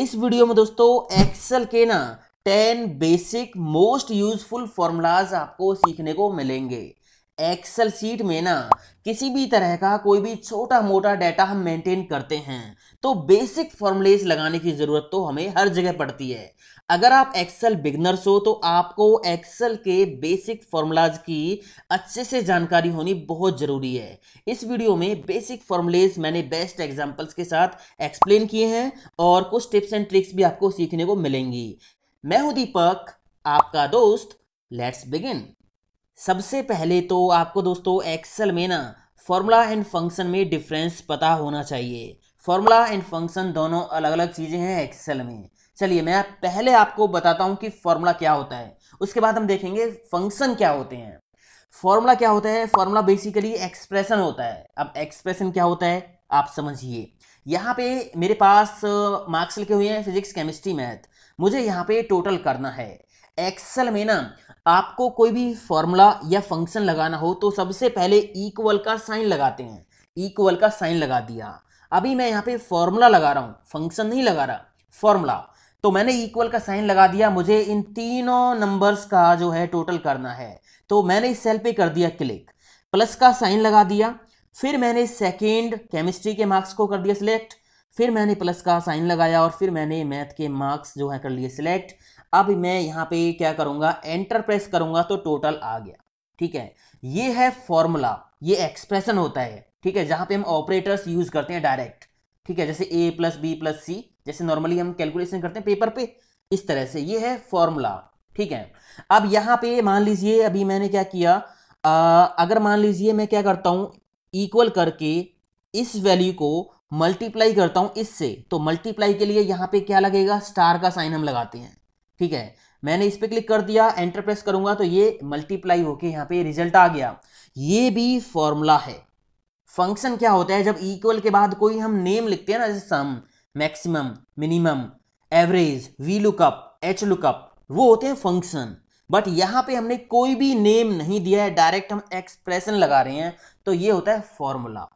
इस वीडियो में दोस्तों एक्सेल के ना ten basic most useful formulas आपको सीखने को मिलेंगे एक्सेल सीट में ना किसी भी तरह का कोई भी छोटा मोटा डाटा हम मेंटेन करते हैं तो बेसिक फॉर्मूलेज लगाने की ज़रूरत तो हमें हर जगह पड़ती है अगर आप एक्सेल बिगनर्स हो तो आपको एक्सेल के बेसिक फॉर्मूलाज की अच्छे से जानकारी होनी बहुत ज़रूरी है इस वीडियो में बेसिक फॉर्मूलेज मैंने बेस्ट एग्जांपल्स के साथ एक्सप्लेन किए हैं और कुछ टिप्स एंड ट्रिक्स भी आपको सीखने को मिलेंगी मैं हूं दीपक आपका दोस्त लेट्स बिगिन सबसे पहले तो आपको दोस्तों एक्सल में ना फॉर्मूला एंड फंक्शन में डिफ्रेंस पता होना चाहिए फॉर्मूला एंड फंक्शन दोनों अलग अलग चीज़ें हैं एक्सेल में चलिए मैं पहले आपको बताता हूं कि फॉर्मूला क्या होता है उसके बाद हम देखेंगे फंक्शन क्या होते हैं फॉर्मूला क्या होता है फॉर्मूला बेसिकली एक्सप्रेशन होता है अब एक्सप्रेशन क्या होता है आप समझिए यहाँ पे मेरे पास मार्क्स लिखे हुए हैं फिजिक्स केमिस्ट्री मैथ मुझे यहाँ पे टोटल करना है एक्सेल में ना आपको कोई भी फॉर्मूला या फंक्शन लगाना हो तो सबसे पहले इक्वल का साइन लगाते हैं इक्वल का साइन लगा दिया अभी मैं यहाँ पे फॉर्मूला लगा रहा हूँ फंक्शन नहीं लगा रहा फॉर्मूला तो मैंने इक्वल का साइन लगा दिया मुझे इन तीनों नंबर्स का जो है टोटल करना है तो मैंने इस सेल पे कर दिया क्लिक प्लस का साइन लगा दिया फिर मैंने सेकेंड केमिस्ट्री के मार्क्स को कर दिया सिलेक्ट फिर मैंने प्लस का साइन लगाया और फिर मैंने मैथ के मार्क्स जो है कर लिए सिलेक्ट अब मैं यहाँ पे क्या करूँगा एंटर प्रेस करूँगा तो टोटल आ गया ठीक है ये है फॉर्मूला ये एक्सप्रेशन होता है ठीक है जहाँ पे हम ऑपरेटर्स यूज़ करते हैं डायरेक्ट ठीक है जैसे a plus b plus c जैसे नॉर्मली हम कैलकुलेशन करते हैं पेपर पे इस तरह से ये है फॉर्मूला ठीक है अब यहाँ पे मान लीजिए अभी मैंने क्या किया आ, अगर मान लीजिए मैं क्या करता हूँ इक्वल करके इस वैल्यू को मल्टीप्लाई करता हूँ इससे तो मल्टीप्लाई के लिए यहाँ पे क्या लगेगा स्टार का साइन हम लगाते हैं ठीक है मैंने इस पर क्लिक कर दिया एंटर प्रेस करूंगा तो ये मल्टीप्लाई होके यहाँ पे रिजल्ट आ गया ये भी फॉर्मूला है फंक्शन क्या होता है जब इक्वल के बाद कोई हम नेम लिखते हैं ना जैसे sum maximum minimum average V lookup H lookup वो होते हैं फंक्शन बट यहाँ पे हमने कोई भी नेम नहीं दिया है डायरेक्ट हम एक्सप्रेशन लगा रहे हैं तो ये होता है फॉर्मूला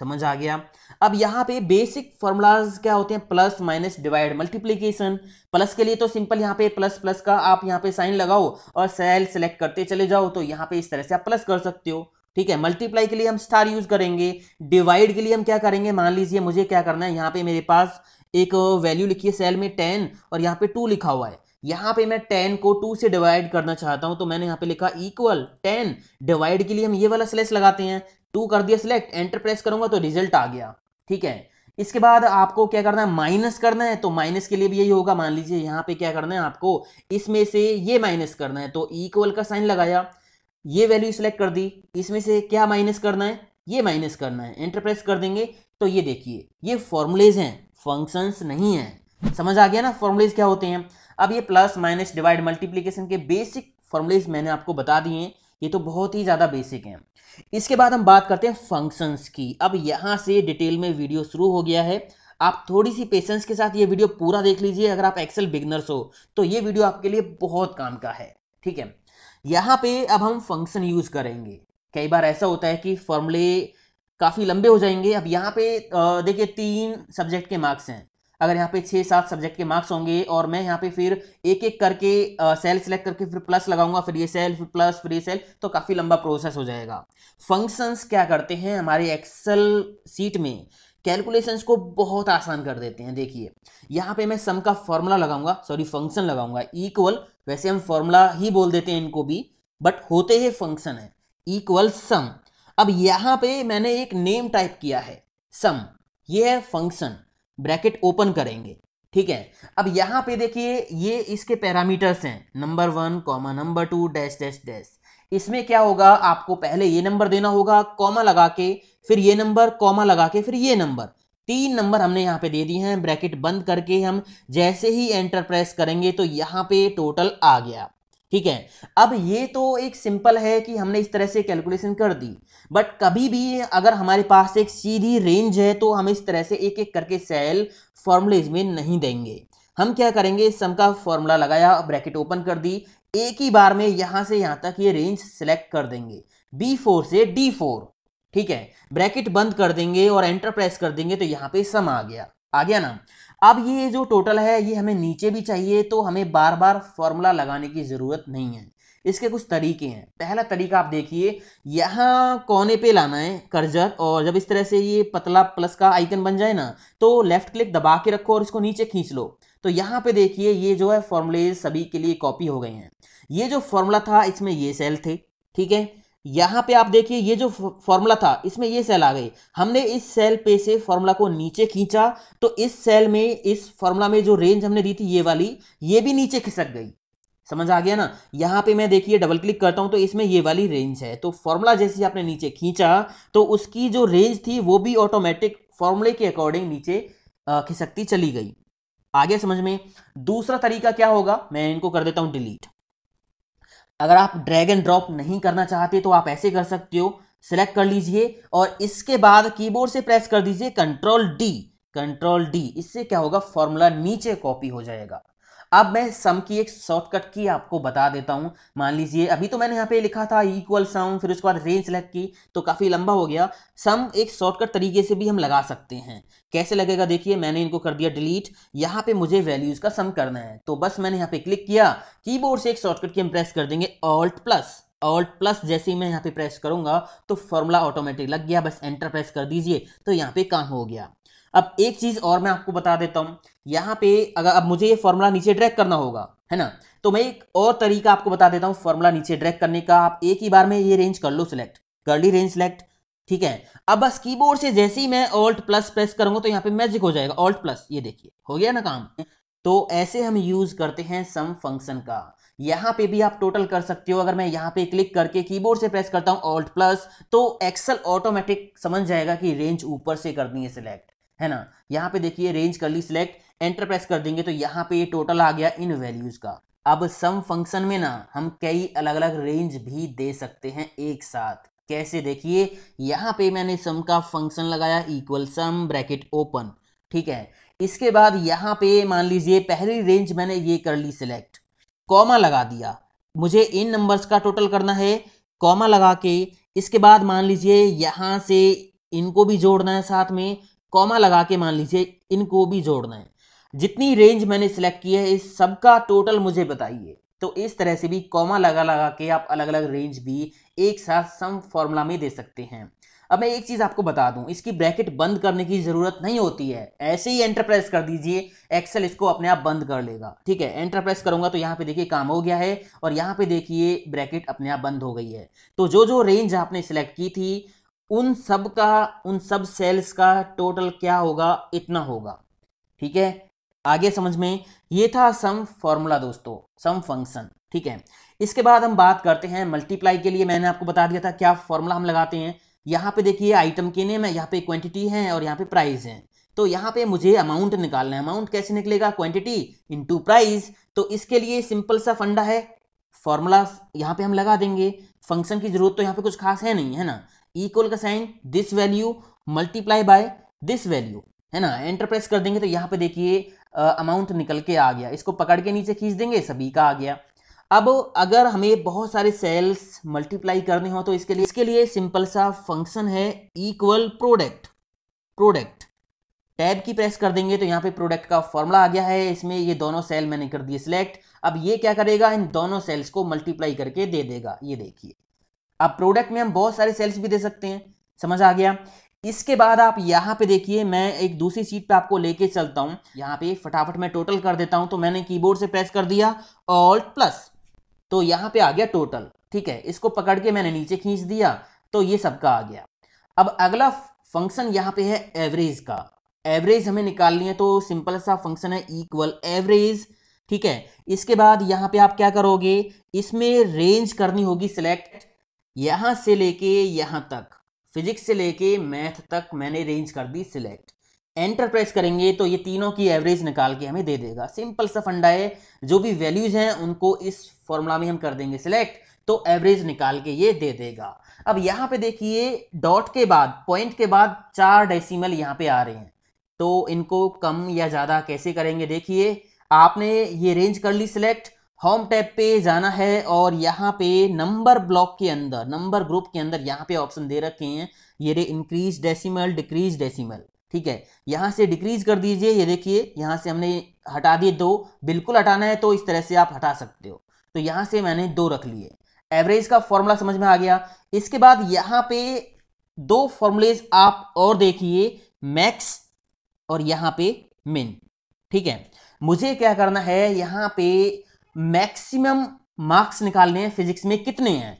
समझ आ गया अब यहाँ पे बेसिक फॉर्मूलाज क्या होते हैं plus minus divide multiplication plus के लिए तो सिंपल यहाँ पे प्लस प्लस का आप यहाँ पे साइन लगाओ और सेल सेलेक्ट करते चले जाओ तो यहाँ पे इस तरह से आप प्लस कर सकते हो ठीक है मल्टीप्लाई के लिए हम स्टार यूज करेंगे डिवाइड के लिए हम क्या करेंगे मान लीजिए मुझे क्या करना है यहाँ पे मेरे पास एक वैल्यू लिखी है सेल में टेन और यहाँ पे टू लिखा हुआ है यहाँ पे मैं टेन को टू से डिवाइड करना चाहता हूँ तो मैंने यहाँ पे लिखा इक्वल टेन डिवाइड के लिए हम ये वाला स्लेस लगाते हैं टू कर दिया सिलेक्ट एंटर प्रेस करूंगा तो रिजल्ट आ गया ठीक है इसके बाद आपको क्या करना है माइनस करना है तो माइनस के लिए भी यही होगा मान लीजिए यहाँ पे क्या करना है आपको इसमें से ये माइनस करना है तो इक्वल का साइन लगाया ये वैल्यू सिलेक्ट कर दी इसमें से क्या माइनस करना है ये माइनस करना है एंटरप्रेस कर देंगे तो ये देखिए ये फॉर्मुलेज हैं फंक्शंस नहीं हैं समझ आ गया ना फॉर्मुलेज क्या होते हैं अब ये प्लस माइनस डिवाइड मल्टीप्लीकेशन के बेसिक फॉर्मुलेज मैंने आपको बता दिए हैं ये तो बहुत ही ज़्यादा बेसिक हैं इसके बाद हम बात करते हैं फंक्शंस की अब यहाँ से डिटेल में वीडियो शुरू हो गया है आप थोड़ी सी पेशेंस के साथ ये वीडियो पूरा देख लीजिए अगर आप एक्सेल बिगनर्स हो तो ये वीडियो आपके लिए बहुत काम का है ठीक है यहाँ पे अब हम फंक्शन यूज करेंगे कई बार ऐसा होता है कि फॉर्मूले काफ़ी लंबे हो जाएंगे अब यहाँ पे देखिए तीन सब्जेक्ट के मार्क्स हैं अगर यहाँ पे छः सात सब्जेक्ट के मार्क्स होंगे और मैं यहाँ पे फिर एक एक करके सेल सेलेक्ट करके फिर प्लस लगाऊंगा फिर ये सेल फिर प्लस फिर ये सेल तो काफ़ी लंबा प्रोसेस हो जाएगा फंक्शंस क्या करते हैं हमारे एक्सेल सीट में कैलकुलेशंस को बहुत आसान कर देते हैं देखिए यहाँ पे मैं सम का फॉर्मूला लगाऊंगा सॉरी फंक्शन लगाऊंगा इक्वल वैसे हम फॉर्मूला ही बोल देते हैं इनको भी बट होते हैं फंक्शन है इक्वल सम अब यहाँ पे मैंने एक नेम टाइप किया है सम ये है फंक्शन ब्रैकेट ओपन करेंगे ठीक है अब यहाँ पे देखिए ये इसके पैरामीटर्स हैं number one comma number two dash dash dash इसमें क्या होगा आपको पहले ये नंबर देना होगा कॉमा लगा के फिर ये नंबर कॉमा लगा के फिर ये नंबर तीन नंबर हमने यहाँ पे दे दिए हैं ब्रैकेट बंद करके हम जैसे ही एंटर प्रेस करेंगे तो यहाँ पे टोटल आ गया ठीक है अब ये तो एक सिंपल है कि हमने इस तरह से कैलकुलेशन कर दी बट कभी भी अगर हमारे पास एक सीधी रेंज है तो हम इस तरह से एक एक करके सेल फॉर्मूलेज में नहीं देंगे हम क्या करेंगे सम का फॉर्मूला लगाया ब्रैकेट ओपन कर दी एक ही बार में यहां से यहां तक ये रेंज सिलेक्ट कर देंगे बी फोर से डी फोर ठीक है ब्रैकेट बंद कर देंगे और एंटर प्रेस कर देंगे तो यहाँ पे सम आ गया आ गया ना अब ये जो टोटल है ये हमें नीचे भी चाहिए तो हमें बार बार फॉर्मूला लगाने की ज़रूरत नहीं है इसके कुछ तरीके हैं पहला तरीका आप देखिए यहाँ कोने पे लाना है कर्जर और जब इस तरह से ये पतला प्लस का आइकन बन जाए ना तो लेफ्ट क्लिक दबा के रखो और इसको नीचे खींच लो तो यहाँ पे देखिए ये जो है फॉर्मूले सभी के लिए कॉपी हो गए हैं ये जो फॉर्मूला था इसमें ये सेल थे ठीक है यहाँ पे आप देखिए ये जो फॉर्मूला था इसमें ये सेल आ गई हमने इस सेल पे से फॉर्मूला को नीचे खींचा तो इस सेल में इस फॉर्मूला में जो रेंज हमने दी थी ये वाली ये भी नीचे खिसक गई समझ आ गया ना यहाँ पे मैं देखिए डबल क्लिक करता हूँ तो इसमें ये वाली रेंज है तो फॉर्मूला जैसे आपने नीचे खींचा तो उसकी जो रेंज थी वो भी ऑटोमेटिक फॉर्मूले के अकॉर्डिंग नीचे खिसकती चली गई आगे समझ में दूसरा तरीका क्या होगा मैं इनको कर देता हूं डिलीट अगर आप ड्रैग एंड ड्रॉप नहीं करना चाहते तो आप ऐसे कर सकते हो सिलेक्ट कर लीजिए और इसके बाद कीबोर्ड से प्रेस कर दीजिए कंट्रोल डी कंट्रोल डी इससे क्या होगा फॉर्मूला नीचे कॉपी हो जाएगा अब मैं सम की एक शॉर्टकट की आपको बता देता हूँ मान लीजिए अभी तो मैंने यहाँ पे लिखा था इक्वल सम फिर उसके बाद रेंज सेलेक्ट की तो काफ़ी लंबा हो गया सम एक शॉर्टकट तरीके से भी हम लगा सकते हैं कैसे लगेगा देखिए मैंने इनको कर दिया डिलीट यहाँ पे मुझे वैल्यूज़ का सम करना है तो बस मैंने यहाँ पे क्लिक किया कीबोर्ड से एक शॉर्टकट की हम प्रेस कर देंगे ऑल्ट प्लस ऑल्ट प्लस जैसे ही मैं यहाँ पे प्रेस करूँगा तो फॉर्मूला ऑटोमेटिक लग गया बस एंटर प्रेस कर दीजिए तो यहाँ पे काम हो गया अब एक चीज़ और मैं आपको बता देता हूं यहां पे अगर अब मुझे ये फॉर्मूला नीचे ड्रैग करना होगा है ना तो मैं एक और तरीका आपको बता देता हूँ फॉर्मूला नीचे ड्रैग करने का आप एक ही बार में ये रेंज कर लो सिलेक्ट कर ली रेंज सिलेक्ट ठीक है अब बस कीबोर्ड से जैसे ही मैं ऑल्ट प्लस प्रेस करूंगा तो यहाँ पे मैजिक हो जाएगा ऑल्ट प्लस ये देखिए हो गया ना काम तो ऐसे हम यूज करते हैं सम फंक्शन का यहां पे भी आप टोटल कर सकते हो अगर मैं यहां पे क्लिक करके कीबोर्ड से प्रेस करता हूँ ऑल्ट प्लस तो एक्सेल ऑटोमेटिक समझ जाएगा कि रेंज ऊपर से करनी है सिलेक्ट है ना यहाँ पे देखिए रेंज कर ली सिलेक्ट एंटर प्रेस कर देंगे तो यहाँ पे ये टोटल आ गया इन वैल्यूज का अब सम फंक्शन में ना हम कई अलग अलग रेंज भी दे सकते हैं एक साथ कैसे देखिए यहाँ पे मैंने सम का फंक्शन लगाया इक्वल सम ब्रैकेट ओपन ठीक है इसके बाद यहाँ पे मान लीजिए पहली रेंज मैंने ये कर ली सिलेक्ट कॉमा लगा दिया मुझे इन नंबर्स का टोटल करना है कॉमा लगा के इसके बाद मान लीजिए यहाँ से इनको भी जोड़ना है साथ में कॉमा लगा के मान लीजिए इनको भी जोड़ना है जितनी रेंज मैंने सिलेक्ट की है इस सब का टोटल मुझे बताइए तो इस तरह से भी कॉमा लगा लगा के आप अलग अलग रेंज भी एक साथ सम फॉर्मूला में दे सकते हैं अब मैं एक चीज़ आपको बता दूं इसकी ब्रैकेट बंद करने की ज़रूरत नहीं होती है ऐसे ही एंटर प्रेस कर दीजिए एक्सेल इसको अपने आप बंद कर लेगा ठीक है एंटर प्रेस करूंगा तो यहाँ पे देखिए काम हो गया है और यहाँ पे देखिए ब्रैकेट अपने आप बंद हो गई है तो जो जो रेंज आपने सेलेक्ट की थी उन सब का उन सब सेल्स का टोटल क्या होगा इतना होगा ठीक है आगे समझ में ये था सम फॉर्मूला दोस्तों सम फंक्शन ठीक है इसके बाद हम बात करते हैं मल्टीप्लाई के लिए मैंने आपको बता दिया था क्या फॉर्मूला हम लगाते हैं यहाँ पे देखिए आइटम के नेम है यहाँ पे क्वांटिटी है और यहाँ पे प्राइस है तो यहाँ पे मुझे अमाउंट निकालना है अमाउंट कैसे निकलेगा क्वांटिटी इनटू प्राइस तो इसके लिए सिंपल सा फंडा है फॉर्मूला यहाँ पे हम लगा देंगे फंक्शन की जरूरत तो यहाँ पे कुछ खास है नहीं है ना इक्वल का sign this value multiply by this value है ना एंटर प्रेस कर देंगे तो यहाँ पे देखिए अमाउंट निकल के आ गया इसको पकड़ के नीचे खींच देंगे सभी का आ गया अब अगर हमें बहुत सारे सेल्स मल्टीप्लाई करने हो तो इसके लिए इसके लिए सिंपल सा फंक्शन है इक्वल प्रोडक्ट प्रोडक्ट टैब की प्रेस कर देंगे तो यहाँ पे प्रोडक्ट का फॉर्मूला आ गया है इसमें ये दोनों सेल मैंने कर दिए सिलेक्ट अब ये क्या करेगा इन दोनों सेल्स को मल्टीप्लाई करके दे देगा ये देखिए अब प्रोडक्ट में हम बहुत सारे सेल्स भी दे सकते हैं समझ आ गया इसके बाद आप यहाँ पे देखिए मैं एक दूसरी सीट पे आपको लेके चलता हूँ यहाँ पे फटाफट मैं टोटल कर देता हूँ तो मैंने कीबोर्ड से प्रेस कर दिया ऑल्ट प्लस तो यहाँ पे आ गया टोटल ठीक है इसको पकड़ के मैंने नीचे खींच दिया तो ये सबका आ गया अब अगला फंक्शन यहाँ पे है एवरेज का एवरेज हमें निकालनी है तो सिंपल सा फंक्शन है इक्वल एवरेज ठीक है इसके बाद यहाँ पे आप क्या करोगे इसमें रेंज करनी होगी सिलेक्ट यहाँ से लेके यहाँ तक फिजिक्स से लेके मैथ तक मैंने रेंज कर दी सिलेक्ट एंटर प्रेस करेंगे तो ये तीनों की एवरेज निकाल के हमें दे देगा सिंपल सा फंडा है जो भी वैल्यूज हैं उनको इस फॉर्मूला में हम कर देंगे सिलेक्ट तो एवरेज निकाल के ये दे देगा अब यहाँ पे देखिए डॉट के बाद पॉइंट के बाद चार डेसिमल यहाँ पे आ रहे हैं तो इनको कम या ज़्यादा कैसे करेंगे देखिए आपने ये रेंज कर ली सिलेक्ट होम टैब पे जाना है और यहाँ पे नंबर ब्लॉक के अंदर नंबर ग्रुप के अंदर यहाँ पे ऑप्शन दे रखे हैं ये रे इंक्रीज डेसिमल डिक्रीज डेसिमल ठीक है यहाँ से डिक्रीज कर दीजिए ये देखिए यहाँ से हमने हटा दिए दो बिल्कुल हटाना है तो इस तरह से आप हटा सकते हो तो यहाँ से मैंने दो रख लिए एवरेज का फॉर्मूला समझ में आ गया इसके बाद यहाँ पे दो फॉर्मूलेज आप और देखिए मैक्स और यहाँ पे मिन ठीक है मुझे क्या करना है यहाँ पे मैक्सिमम मार्क्स निकालने हैं फिजिक्स में कितने हैं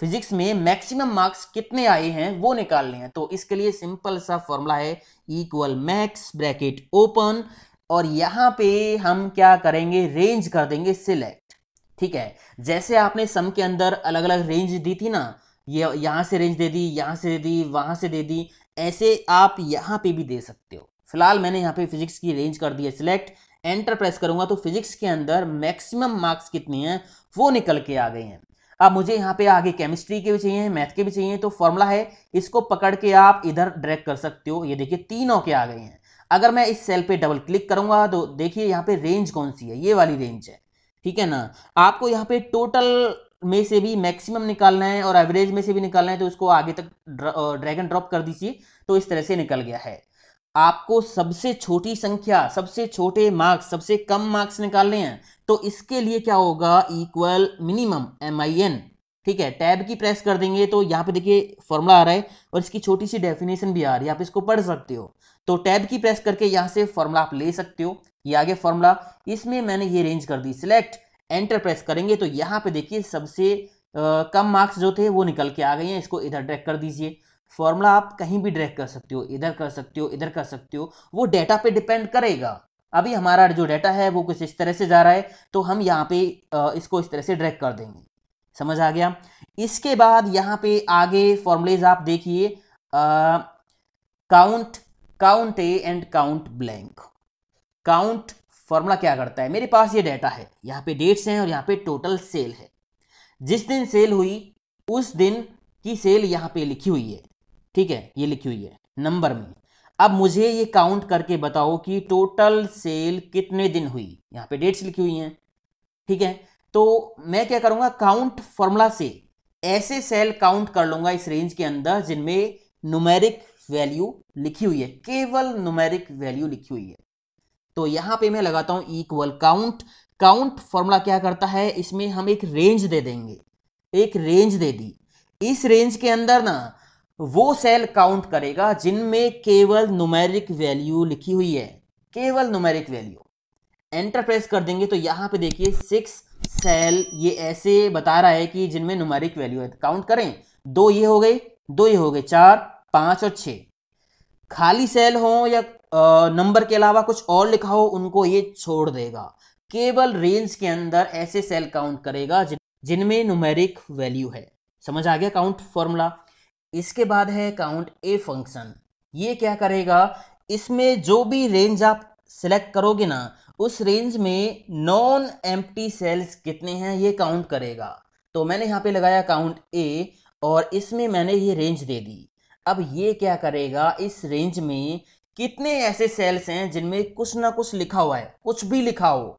फिजिक्स में मैक्सिमम मार्क्स कितने आए हैं वो निकालने हैं तो इसके लिए सिंपल सा फॉर्मूला है इक्वल मैक्स ब्रैकेट ओपन और यहाँ पे हम क्या करेंगे रेंज कर देंगे सिलेक्ट ठीक है जैसे आपने सम के अंदर अलग अलग रेंज दी थी ना ये यहां से रेंज दे दी यहां से दे दी वहां से दे दी ऐसे आप यहां पे भी दे सकते हो फिलहाल मैंने यहाँ पे फिजिक्स की रेंज कर दी है सिलेक्ट एंटर प्रेस करूंगा तो फिजिक्स के अंदर मैक्सिमम मार्क्स कितने हैं वो निकल के आ गए हैं अब मुझे यहाँ पे आगे केमिस्ट्री के भी चाहिए मैथ के भी चाहिए तो फॉर्मूला है इसको पकड़ के आप इधर ड्रैग कर सकते हो ये देखिए तीनों के आ गए हैं अगर मैं इस सेल पे डबल क्लिक करूंगा तो देखिए यहाँ पे रेंज कौन सी है ये वाली रेंज है ठीक है ना आपको यहाँ पे टोटल में से भी मैक्सिमम निकालना है और एवरेज में से भी निकालना है तो इसको आगे तक ड्रैगन ड्रॉप कर दीजिए तो इस तरह से निकल गया है आपको सबसे छोटी संख्या सबसे छोटे मार्क्स सबसे कम मार्क्स निकालने हैं तो इसके लिए क्या होगा equal minimum M I N ठीक है टैब की प्रेस कर देंगे तो यहाँ पे देखिए फॉर्मूला आ रहा है और इसकी छोटी सी डेफिनेशन भी आ रही है आप इसको पढ़ सकते हो तो टैब की प्रेस करके यहाँ से फॉर्मूला आप ले सकते हो ये आगे फॉर्मूला इसमें मैंने ये रेंज कर दी सिलेक्ट एंटर प्रेस करेंगे तो यहाँ पे देखिए सबसे आ, कम मार्क्स जो थे वो निकल के आ गए हैं इसको इधर ट्रैक कर दीजिए फॉर्मूला आप कहीं भी ड्रैग कर सकते हो इधर कर सकते हो इधर कर सकते हो वो डेटा पे डिपेंड करेगा अभी हमारा जो डेटा है वो कुछ इस तरह से जा रहा है तो हम यहाँ पे इसको इस तरह से ड्रैग कर देंगे समझ आ गया इसके बाद यहाँ पे आगे फॉर्मूलेज आप देखिए count count A and count blank count formula क्या करता है मेरे पास ये डेटा है यहाँ पे डेट्स हैं और यहाँ पे टोटल सेल है जिस दिन सेल हुई उस दिन की सेल यहाँ पे लिखी हुई है ठीक है ये लिखी हुई है नंबर में अब मुझे ये काउंट करके बताओ कि टोटल सेल कितने दिन हुई यहाँ पे डेट्स लिखी हुई हैं ठीक है तो मैं क्या करूँगा काउंट फॉर्मूला से ऐसे सेल काउंट कर लूँगा इस रेंज के अंदर जिनमें नुमेरिक वैल्यू लिखी हुई है केवल नुमेरिक वैल्यू लिखी हुई है तो यहाँ पे मैं लगाता हूँ इक्वल काउंट काउंट फॉर्मूला क्या करता है इसमें हम एक रेंज दे देंगे एक रेंज दे दी इस रेंज के अंदर ना वो सेल काउंट करेगा जिनमें केवल नुमेरिक वैल्यू लिखी हुई है केवल नुमेरिक वैल्यू एंटर प्रेस कर देंगे तो यहाँ पे देखिए सिक्स सेल ये ऐसे बता रहा है कि जिनमें नुमेरिक वैल्यू है काउंट करें दो ये हो गए दो ये हो गए चार पाँच और छ खाली सेल हो या नंबर के अलावा कुछ और लिखा हो उनको ये छोड़ देगा केवल रेंज के अंदर ऐसे सेल काउंट करेगा जिनमें नुमेरिक वैल्यू है समझ आ गया काउंट फॉर्मूला इसके बाद है काउंट ए फंक्शन ये क्या करेगा इसमें जो भी रेंज आप सिलेक्ट करोगे ना उस रेंज में नॉन एम्प्टी सेल्स कितने हैं ये काउंट करेगा तो मैंने यहाँ पे लगाया काउंट ए और इसमें मैंने ये रेंज दे दी अब ये क्या करेगा इस रेंज में कितने ऐसे सेल्स हैं जिनमें कुछ ना कुछ लिखा हुआ है कुछ भी लिखा हो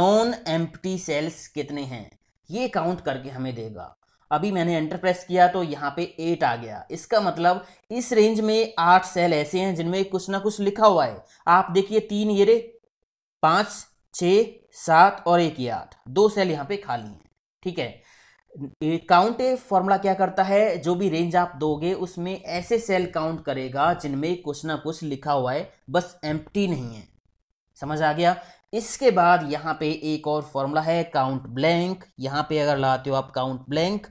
नॉन एम्प्टी सेल्स कितने हैं ये काउंट करके हमें देगा अभी मैंने एंटर प्रेस किया तो यहाँ पे एट आ गया इसका मतलब इस रेंज में आठ सेल ऐसे हैं जिनमें कुछ ना कुछ लिखा हुआ है आप देखिए तीन ये रे पाँच छ सात और एक ये आठ दो सेल यहाँ पे खाली हैं ठीक है काउंट फॉर्मूला क्या करता है जो भी रेंज आप दोगे उसमें ऐसे सेल काउंट करेगा जिनमें कुछ ना कुछ लिखा हुआ है बस एम्प्टी नहीं है समझ आ गया इसके बाद यहाँ पे एक और फॉर्मूला है काउंट ब्लैंक यहाँ पे अगर लाते हो आप काउंट ब्लैंक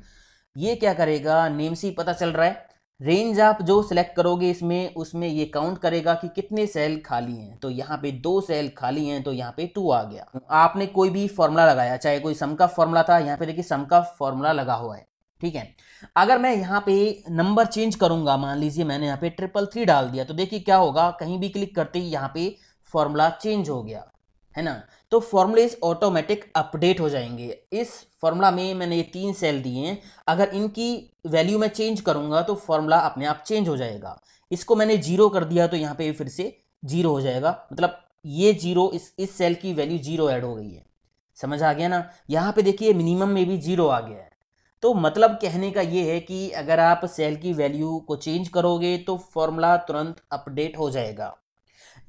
ये क्या करेगा नेम से पता चल रहा है रेंज आप जो सिलेक्ट करोगे इसमें उसमें ये काउंट करेगा कि कितने सेल खाली हैं तो यहाँ पे दो सेल खाली हैं तो यहाँ पे टू आ गया आपने कोई भी फॉर्मूला लगाया चाहे कोई सम का फॉर्मूला था यहाँ पे देखिए सम का फॉर्मूला लगा हुआ है ठीक है अगर मैं यहाँ पे नंबर चेंज करूंगा मान लीजिए मैंने यहाँ पे ट्रिपल थ्री डाल दिया तो देखिए क्या होगा कहीं भी क्लिक करते ही यहाँ पे फॉर्मूला चेंज हो गया है ना तो फॉर्मूलेज ऑटोमेटिक अपडेट हो जाएंगे इस फॉर्मूला में मैंने ये तीन सेल दिए हैं अगर इनकी वैल्यू मैं चेंज करूँगा तो फॉर्मूला अपने आप चेंज हो जाएगा इसको मैंने जीरो कर दिया तो यहाँ पे फिर से जीरो हो जाएगा मतलब ये जीरो इस इस सेल की वैल्यू जीरो ऐड हो गई है समझ आ गया ना यहाँ पे देखिए मिनिमम में भी जीरो आ गया है तो मतलब कहने का ये है कि अगर आप सेल की वैल्यू को चेंज करोगे तो फॉर्मूला तुरंत अपडेट हो जाएगा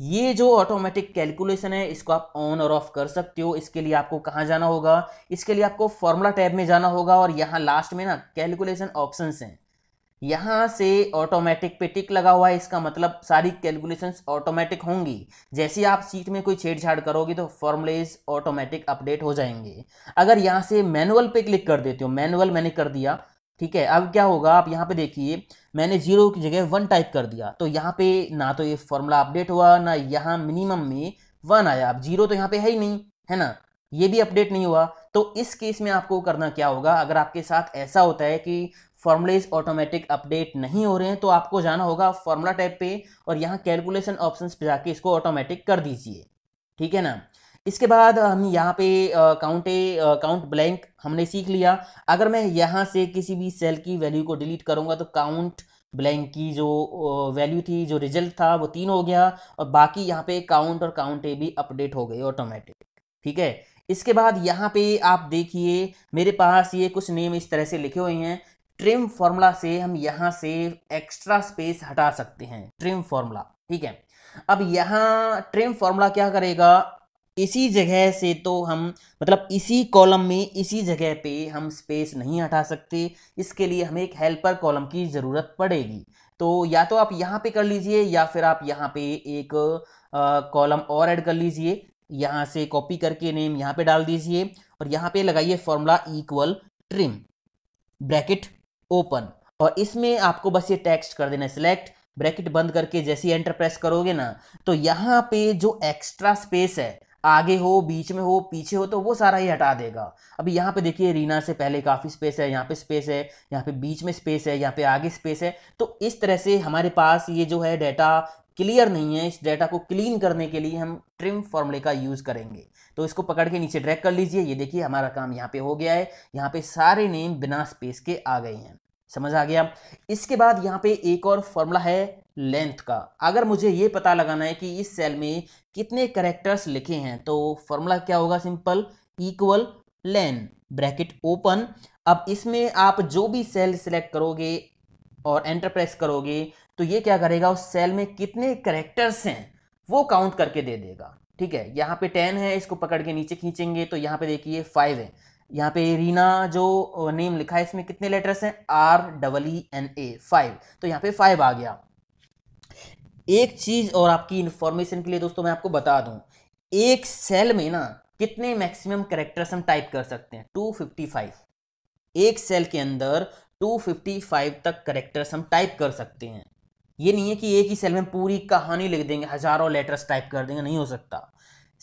ये जो ऑटोमेटिक कैलकुलेशन है इसको आप ऑन और ऑफ कर सकते हो इसके लिए आपको कहाँ जाना होगा इसके लिए आपको फॉर्मूला टैब में जाना होगा और यहाँ लास्ट में ना कैलकुलेशन ऑप्शन हैं यहाँ से ऑटोमेटिक पे टिक लगा हुआ है इसका मतलब सारी कैलकुलेशन ऑटोमेटिक होंगी जैसे आप सीट में कोई छेड़छाड़ करोगे तो फॉर्मुलेज ऑटोमेटिक अपडेट हो जाएंगे अगर यहाँ से मैनुअल पे क्लिक कर देते हो मैनुअल मैंने कर दिया ठीक है अब क्या होगा आप यहाँ पे देखिए मैंने जीरो की जगह वन टाइप कर दिया तो यहाँ पे ना तो ये फॉर्मूला अपडेट हुआ ना यहाँ मिनिमम में वन आया अब जीरो तो यहाँ पे है ही नहीं है ना ये भी अपडेट नहीं हुआ तो इस केस में आपको करना क्या होगा अगर आपके साथ ऐसा होता है कि फॉर्मुलेज ऑटोमेटिक अपडेट नहीं हो रहे हैं तो आपको जाना होगा फॉर्मूला टाइप पे और यहाँ कैलकुलेशन ऑप्शन पे जाके इसको ऑटोमेटिक कर दीजिए ठीक है ना इसके बाद हम यहाँ पे काउंटे काउंट ब्लैंक हमने सीख लिया अगर मैं यहाँ से किसी भी सेल की वैल्यू को डिलीट करूँगा तो काउंट ब्लैंक की जो वैल्यू थी जो रिजल्ट था वो तीन हो गया और बाकी यहाँ पे काउंट और काउंट ए भी अपडेट हो गई ऑटोमेटिक ठीक है इसके बाद यहाँ पे आप देखिए मेरे पास ये कुछ नेम इस तरह से लिखे हुए हैं ट्रिम फॉर्मूला से हम यहाँ से एक्स्ट्रा स्पेस हटा सकते हैं ट्रिम फॉर्मूला ठीक है अब यहाँ ट्रिम फॉर्मूला क्या करेगा इसी जगह से तो हम मतलब इसी कॉलम में इसी जगह पे हम स्पेस नहीं हटा सकते इसके लिए हमें एक हेल्पर कॉलम की ज़रूरत पड़ेगी तो या तो आप यहाँ पे कर लीजिए या फिर आप यहाँ पे एक कॉलम और ऐड कर लीजिए यहाँ से कॉपी करके नेम यहाँ पे डाल दीजिए और यहाँ पे लगाइए formula equal trim bracket open और इसमें आपको बस ये टेक्स्ट कर देना सिलेक्ट ब्रैकेट बंद करके जैसे ही एंटर प्रेस करोगे ना तो यहाँ पे जो एक्स्ट्रा स्पेस है आगे हो बीच में हो पीछे हो तो वो सारा ही हटा देगा अभी यहाँ पे देखिए रीना से पहले काफ़ी स्पेस है यहाँ पे स्पेस है यहाँ पे बीच में स्पेस है यहाँ पे आगे स्पेस है तो इस तरह से हमारे पास ये जो है डाटा क्लियर नहीं है इस डाटा को क्लीन करने के लिए हम ट्रिम फॉर्मूले का यूज़ करेंगे तो इसको पकड़ के नीचे ड्रैक कर लीजिए ये देखिए हमारा काम यहाँ पे हो गया है यहाँ पे सारे नेम बिना स्पेस के आ गए हैं समझ आ गया इसके बाद यहाँ पे एक और फॉर्मूला है लेंथ का अगर मुझे ये पता लगाना है कि इस सेल में कितने करेक्टर्स लिखे हैं तो फॉर्मूला क्या होगा simple equal len bracket open अब इसमें आप जो भी सेल सिलेक्ट करोगे और एंटर प्रेस करोगे तो ये क्या करेगा उस सेल में कितने करेक्टर्स हैं वो काउंट करके दे देगा ठीक है यहाँ पे टेन है इसको पकड़ के नीचे खींचेंगे तो यहाँ पे देखिए फाइव है यहाँ पे रीना जो नेम लिखा है इसमें कितने लेटर्स हैं R double E N A five तो यहाँ पे फाइव आ गया एक चीज़ और आपकी इंफॉर्मेशन के लिए दोस्तों मैं आपको बता दूं एक सेल में ना कितने मैक्सिमम करेक्टर्स हम टाइप कर सकते हैं 255 एक सेल के अंदर 255 तक करेक्टर्स हम टाइप कर सकते हैं ये नहीं है कि एक ही सेल में पूरी कहानी लिख देंगे हज़ारों लेटर्स टाइप कर देंगे नहीं हो सकता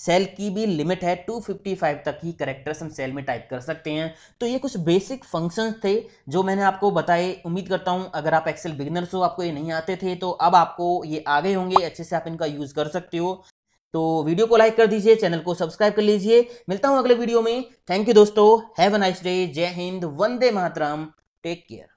सेल की भी लिमिट है 255 तक ही करेक्टर्स हम सेल में टाइप कर सकते हैं तो ये कुछ बेसिक फंक्शन थे जो मैंने आपको बताए उम्मीद करता हूँ अगर आप एक्सेल बिगनर्स हो आपको ये नहीं आते थे तो अब आपको ये आ गए होंगे अच्छे से आप इनका यूज़ कर सकते हो तो वीडियो को लाइक कर दीजिए चैनल को सब्सक्राइब कर लीजिए मिलता हूँ अगले वीडियो में थैंक यू दोस्तों हैव अ नाइस डे जय हिंद वंदे मातरम टेक केयर